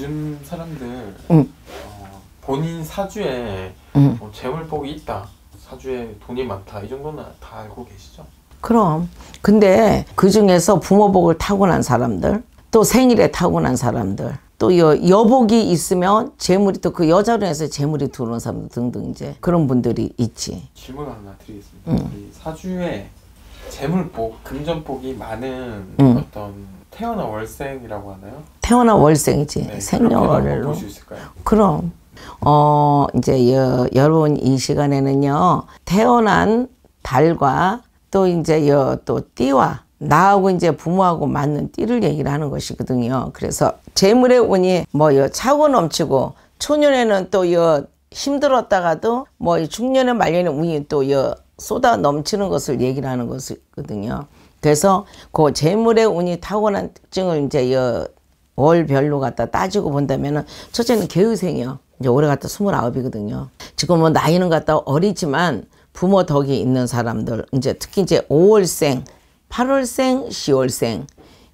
요즘 사람들 응. 어, 본인 사주에 응. 뭐 재물복이 있다, 사주에 돈이 많다 이 정도는 다 알고 계시죠? 그럼. 근데 그 중에서 부모복을 타고난 사람들, 또 생일에 타고난 사람들, 또 여, 복이 있으면 재물이 또 그 여자로 해서 재물이 들어오는 사람들 등등 이제 그런 분들이 있지. 질문 하나 드리겠습니다. 응. 사주에 재물복, 금전복이 많은 응. 어떤 태어나 월생이라고 하나요? 태어나 월생이지 네, 생년월일로. 그럼 어 이제 여, 여러분 이 시간에는요 태어난 달과 또 이제 여, 또 띠와 나하고 이제 부모하고 맞는 띠를 얘기를 하는 것이거든요. 그래서 재물의 운이 뭐 여 차고 넘치고 초년에는 또 여 힘들었다가도 뭐 중년에 말년에 운이 또 여 쏟아 넘치는 것을 얘기를 하는 것이거든요. 돼서그 재물의 운이 타고난 특징을 이제 여 월별로 갖다 따지고 본다면은 첫째는 개의생이요. 이제 올해 갖다 스물아홉이거든요. 지금 뭐 나이는 갖다 어리지만 부모 덕이 있는 사람들 이제 특히 이제 5월생, 8월생, 10월생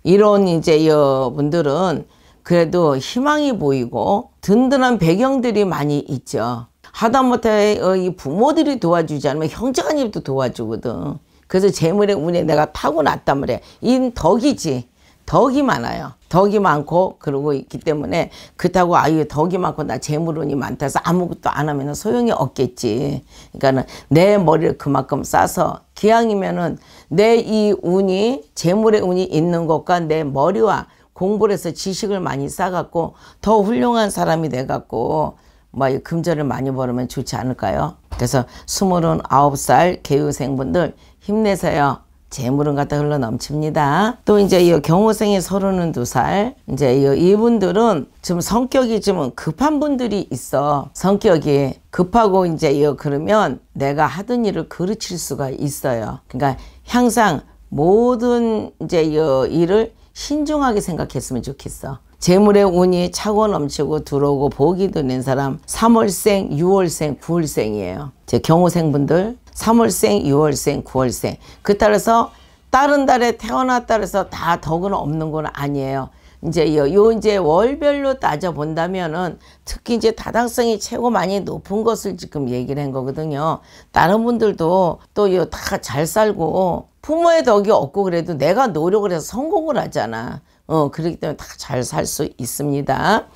이런 이제 여분들은 그래도 희망이 보이고 든든한 배경들이 많이 있죠. 하다못해 어, 이 부모들이 도와주지 않으면 형제간입도 도와주거든. 그래서 재물의 운에 내가 타고났단 말이야. 인 덕이지. 덕이 많아요. 덕이 많고 그러고 있기 때문에 그렇다고 아유 덕이 많고 나 재물운이 많다 해서 아무것도 안 하면 소용이 없겠지. 그러니까 는내 머리를 그만큼 싸서 기왕이면은 내 이 운이 재물의 운이 있는 것과 내 머리와 공부를 해서 지식을 많이 쌓아갖고 더 훌륭한 사람이 돼갖고 뭐 금전을 많이 벌으면 좋지 않을까요? 그래서 스물은 아홉 살개유생분들 힘내세요. 재물은 갖다 흘러 넘칩니다. 또 이제 이 경호생이 서른은 두살 이제 이분들은 좀 성격이 좀 급한 분들이 있어. 성격이 급하고 이제 이 그러면 내가 하던 일을 그르칠 수가 있어요. 그러니까 항상 모든 이제 이 일을 신중하게 생각했으면 좋겠어. 재물의 운이 차고 넘치고 들어오고 보기도 낸 사람 3월생, 6월생, 9월생이에요. 제 경호생분들 3월생, 6월생, 9월생 그 따라서 다른 달에 태어났다 해서 다 덕은 없는 건 아니에요. 이제 요, 요 이제 월별로 따져 본다면은 특히 이제 다당성이 최고 많이 높은 것을 지금 얘기를 한 거거든요. 다른 분들도 또 요 다 잘 살고 부모의 덕이 없고 그래도 내가 노력을 해서 성공을 하잖아. 어, 그렇기 때문에 다 잘 살 수 있습니다.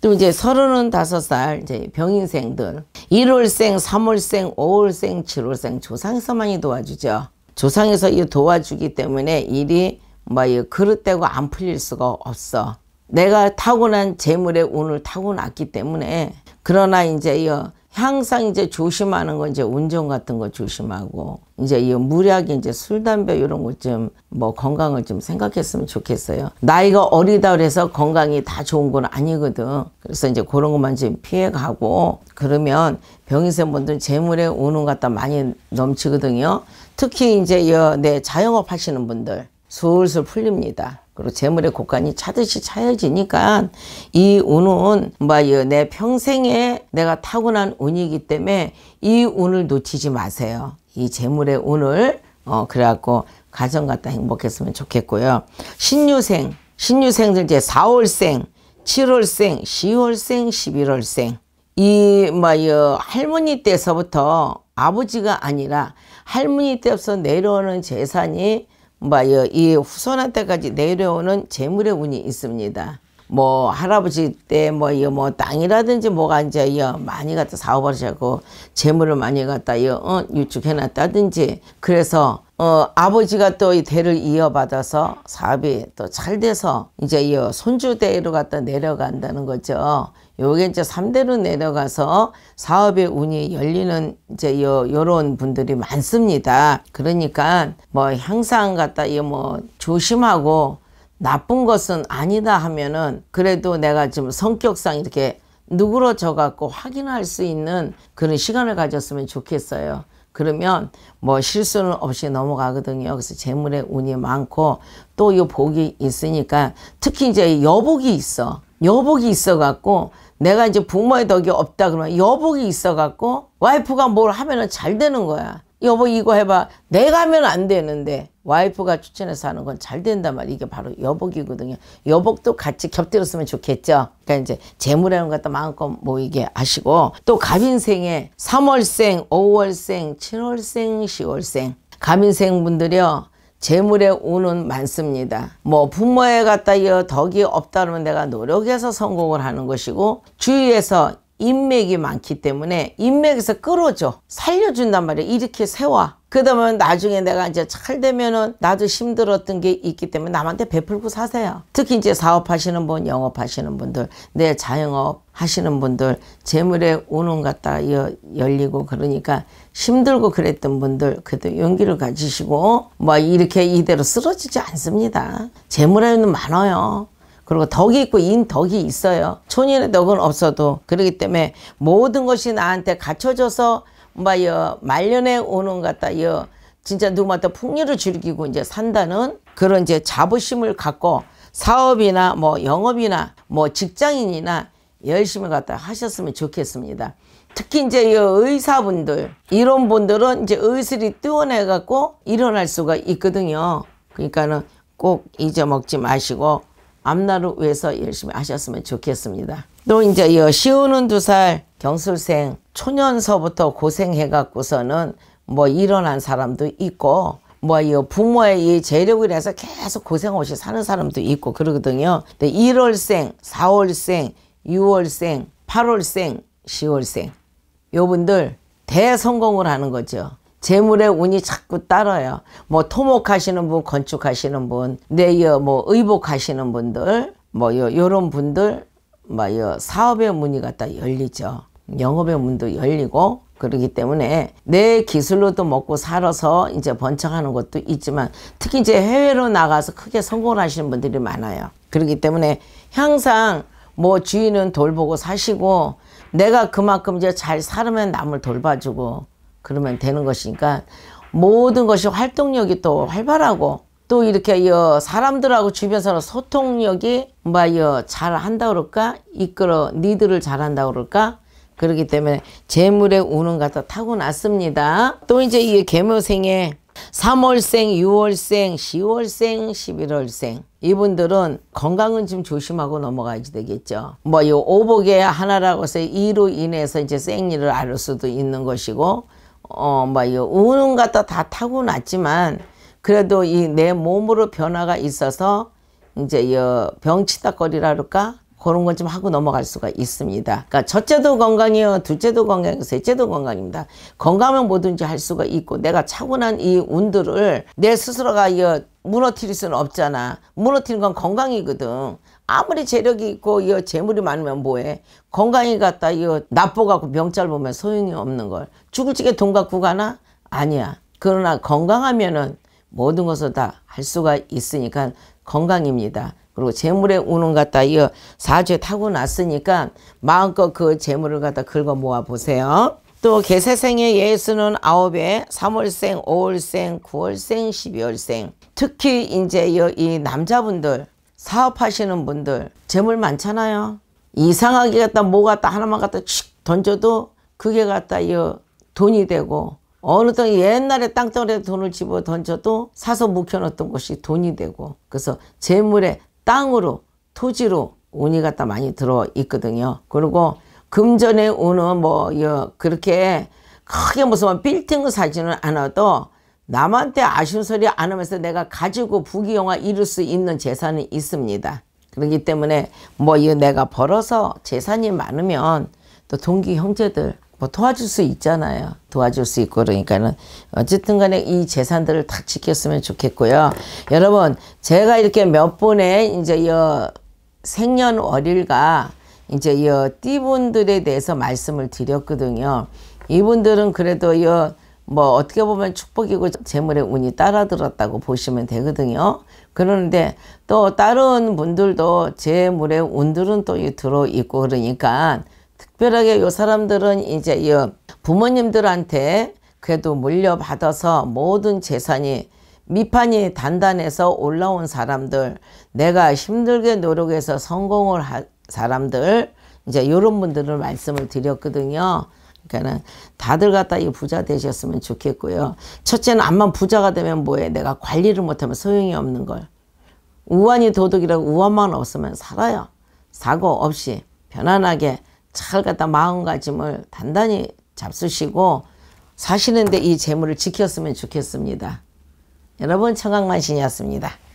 또 이제 서른은 다섯 살 이제 병인생들 일월생삼월생오월생칠월생 조상에서만이 도와주죠. 조상에서 이 도와주기 때문에 일이 뭐이 그릇되고 안 풀릴 수가 없어. 내가 타고난 재물의 운을 타고났기 때문에 그러나 이제 이 항상 이제 조심하는 건 이제 운전 같은 거 조심하고 이제 이 무리하게 이제 술 담배 이런 것 좀 뭐 건강을 좀 생각했으면 좋겠어요. 나이가 어리다 그래서 건강이 다 좋은 건 아니거든. 그래서 이제 그런 것만 좀 피해 가고 그러면 병이생분들 재물에 오는 갖다 많이 넘치거든요. 특히 이제 여내 자영업 하시는 분들 술술 풀립니다. 그리고 재물의 곳간이 차듯이 차여지니까 이 운은 뭐여 내 평생에 내가 타고난 운이기 때문에 이 운을 놓치지 마세요. 이 재물의 운을 어 그래갖고 가정 갖다 행복했으면 좋겠고요. 신유생, 신유생들 이제 4월생, 7월생, 10월생, 11월생 이 뭐여 할머니 때서부터 아버지가 아니라 할머니 때부터 내려오는 재산이 뭐이 후손한테까지 내려오는 재물의 운이 있습니다. 뭐 할아버지 때 뭐 이뭐 땅이라든지 뭐가 이제 이 많이 갖다 사업을 하고 재물을 많이 갖다 이 어, 유축해 놨다든지 그래서 어 아버지가 또 이 대를 이어받아서 사업이 또 잘 돼서 이제 이 손주 대로 갖다 내려간다는 거죠. 요게 이제 삼대로 내려가서 사업의 운이 열리는 이제 요, 요런 분들이 많습니다. 그러니까 뭐향상같다 이뭐 조심하고 나쁜 것은 아니다 하면은 그래도 내가 지금 성격상 이렇게 누구로져 갖고 확인할 수 있는 그런 시간을 가졌으면 좋겠어요. 그러면 뭐 실수는 없이 넘어가거든요. 그래서 재물의 운이 많고 또 요 복이 있으니까 특히 이제 여복이 있어. 여복이 있어 갖고 내가 이제 부모의 덕이 없다 그러면 여복이 있어갖고 와이프가 뭘 하면은 잘 되는 거야. 여보 이거 해봐. 내가 하면 안 되는데 와이프가 추천해서 하는 건 잘 된단 말이에요. 이게 바로 여복이거든요. 여복도 같이 곁들였으면 좋겠죠. 그러니까 이제 재물이라는 것도 마음껏 모이게 하시고 또 갑인생에 3월생, 5월생, 7월생, 10월생 갑인생 분들이요. 재물의 운은 많습니다. 뭐 부모에 갖다 이어 덕이 없다면 내가 노력해서 성공을 하는 것이고 주위에서 인맥이 많기 때문에 인맥에서 끌어줘 살려준단 말이야 이렇게 세워 그다음에 나중에 내가 이제 잘 되면은 나도 힘들었던 게 있기 때문에 남한테 베풀고 사세요. 특히 이제 사업하시는 분, 영업하시는 분들, 내 자영업 하시는 분들, 재물에 오는 갔다 여, 열리고 그러니까 힘들고 그랬던 분들 그래도 용기를 가지시고 뭐 이렇게 이대로 쓰러지지 않습니다. 재물에는 많아요. 그리고 덕이 있고 인 덕이 있어요. 초년의 덕은 없어도 그렇기 때문에 모든 것이 나한테 갖춰져서 엄마 여 말년에 오는 같다 여 진짜 누구마다 풍요를 즐기고 이제 산다는 그런 이제 자부심을 갖고 사업이나 뭐 영업이나 뭐 직장인이나 열심히 갖다 하셨으면 좋겠습니다. 특히 이제 여 의사분들 이런 분들은 이제 의술이 뛰어내 갖고 일어날 수가 있거든요. 그러니까는 꼭 잊어먹지 마시고 앞날을 위해서 열심히 하셨으면 좋겠습니다. 또 이제 이 시우는 두살 경술생 초년서부터 고생해갖고서는 뭐 일어난 사람도 있고 뭐 이 부모의 이 재력을 해서 계속 고생 없이 사는 사람도 있고 그러거든요. 근데 1월생, 4월생, 6월생, 8월생, 10월생 요 분들 대성공을 하는 거죠. 재물의 운이 자꾸 따라요. 뭐 토목하시는 분, 건축하시는 분, 내여 뭐 의복하시는 분들, 뭐 요, 런 분들, 뭐 요 사업의 문이 갖다 열리죠. 영업의 문도 열리고 그러기 때문에 내 기술로도 먹고 살아서 이제 번창하는 것도 있지만 특히 이제 해외로 나가서 크게 성공을 하시는 분들이 많아요. 그렇기 때문에 항상 뭐 주인은 돌보고 사시고 내가 그만큼 이제 잘 살으면 남을 돌봐주고 그러면 되는 것이니까 모든 것이 활동력이 또 활발하고 또 이렇게 여 사람들하고 주변 사람 소통력이 뭐여 잘한다 그럴까 이끌어 니들을 잘한다 그럴까 그렇기 때문에 재물의 운은 갖다 타고났습니다. 또 이제 이 개묘생에 3월생, 6월생, 10월생, 11월생 이분들은 건강은 좀 조심하고 넘어가야지 되겠죠. 뭐 이 오복의 하나라고 해서 이로 인해서 이제 생일을 알 수도 있는 것이고 어막 뭐, 우는 갖다 다 타고났지만 그래도 이 내 몸으로 변화가 있어서 이제 이 병치다거리라 그럴까 그런 건 좀 하고 넘어갈 수가 있습니다. 그러니까 첫째도 건강이요, 둘째도 건강이요 셋째도 건강입니다. 건강은 뭐든지 할 수가 있고 내가 차분한이 운들을 내 스스로가 이 무너뜨릴 수는 없잖아. 무너뜨리는건 건강이거든. 아무리 재력이 있고 이 재물이 많으면 뭐해? 건강이 갖다 이 납보 갖고 명절 보면 소용이 없는 걸. 죽을 지게 돈 갖고 가나? 아니야. 그러나 건강하면은 모든 것을 다 할 수가 있으니까 건강입니다. 그리고 재물의 운운 갖다 이어 사주에 타고 났으니까 마음껏 그 재물을 갖다 긁어 모아 보세요. 또 개세생의 예수는 아홉에 삼월생오월생구월생십이월생 특히 이제 이 남자분들 사업하시는 분들 재물 많잖아요. 이상하게 갖다 뭐 갖다 하나만 갖다 칙 던져도 그게 갖다 이 돈이 되고 어느 땅 옛날에 땅덩어리에 돈을 집어 던져도 사서 묵혀놨던 것이 돈이 되고 그래서 재물에 땅으로 토지로 운이 갖다 많이 들어 있거든요. 그리고 금전의 운은 뭐 그렇게 크게 무슨 빌딩을 사지는 않아도 남한테 아쉬운 소리 안 하면서 내가 가지고 부귀영화 이룰 수 있는 재산이 있습니다. 그렇기 때문에 뭐 내가 벌어서 재산이 많으면 또 동기 형제들 뭐 도와줄 수 있잖아요. 도와줄 수 있고 그러니까는 어쨌든 간에 이 재산들을 탁 지켰으면 좋겠고요. 여러분 제가 이렇게 몇 분의 이제 이 어, 생년월일과 이제 이 어, 띠분들에 대해서 말씀을 드렸거든요. 이분들은 그래도 이뭐 어, 어떻게 보면 축복이고 재물의 운이 따라들었다고 보시면 되거든요. 그런데 또 다른 분들도 재물의 운들은 또 들어있고 그러니까 특별하게 요 사람들은 이제 이 부모님들한테 그래도 물려받아서 모든 재산이 밑판이 단단해서 올라온 사람들 내가 힘들게 노력해서 성공을 한 사람들 이제 요런 분들을 말씀을 드렸거든요. 그러니까는 다들 갖다 이 부자 되셨으면 좋겠고요. 첫째는 암만 부자가 되면 뭐해? 내가 관리를 못하면 소용이 없는 걸. 우환이 도둑이라고 우환만 없으면 살아요. 사고 없이 편안하게 잘 갖다 마음가짐을 단단히 잡수시고 사시는데 이 재물을 지켰으면 좋겠습니다. 여러분 청강만신이었습니다.